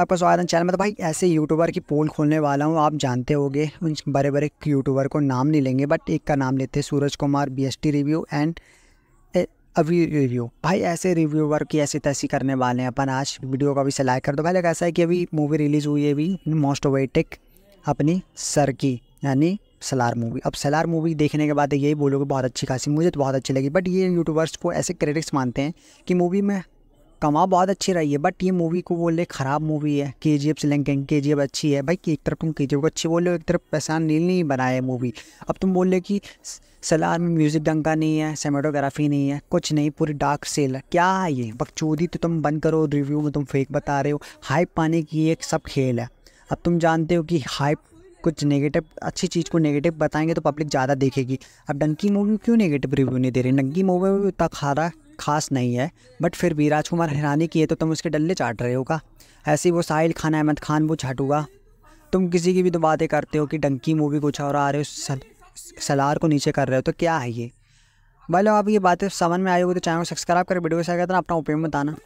आपका स्वागत है चैनल में तो भाई ऐसे यूट्यूबर की पोल खोलने वाला हूँ आप जानते होंगे उन बड़े बड़े यूट्यूबर को नाम नहीं लेंगे बट एक का नाम लेते हैं Suraj Kumar B S T review and अभी रिव्यू भाई ऐसे रिव्यूवर की ऐसी तैसी करने वाले हैं अपन आज वीडियो का भी सिलाई कर दो भाई ऐसा है कि अभी मूवी रिलीज़ हुई है अभी मोस्ट ओवेटिक अपनी सर की यानी सलार मूवी अब सलार मूवी देखने के बाद यही बोलोगे बहुत अच्छी खासी मुझे तो बहुत अच्छी लगी बट ये यूट्यूबर्स को ऐसे क्रेडिट्स मानते हैं कि मूवी में कमा बहुत अच्छी रही है बट ये मूवी को बोल रहे खराब मूवी है के जी एफ से लेंगे के जी एफ अच्छी है भाई एक तरफ तुम के जी एफ को अच्छी बोल रहे हो एक तरफ पहचान नील नहीं बनाया है मूवी अब तुम बोल रहे कि सलार में म्यूज़िक ढंग का नहीं है सेमेटोग्राफी नहीं है कुछ नहीं पूरी डार्क सेल है क्या है ये बकचोदी तो तुम बंद करो रिव्यू में तुम फेक बता रहे हो हाइप पाने की एक सब खेल है अब तुम जानते हो कि हाइप कुछ नेगेटिव अच्छी चीज़ को नेगेटिव बताएंगे तो पब्लिक ज़्यादा देखेगी अब डंकी मूवी क्यों नेगेटिव रिव्यू नहीं दे रही डंकी मूवी में उतना खा रहा खास नहीं है बट फिर भी राजकुमार हैरानी की है तो तुम उसके डल्ले चाट रहे होगा ऐसे ही वो साहिल खान अहमद खान वो छाटूगा तुम किसी की भी तो बातें करते हो कि डंकी मूवी कुछ और आ रहे हो सल, सलार को नीचे कर रहे हो तो क्या है ये भले आप ये बातें समझ में आई होगी तो चैनल को सब्सक्राइब कर वीडियो आ गया था अपना ओपिनियन बताना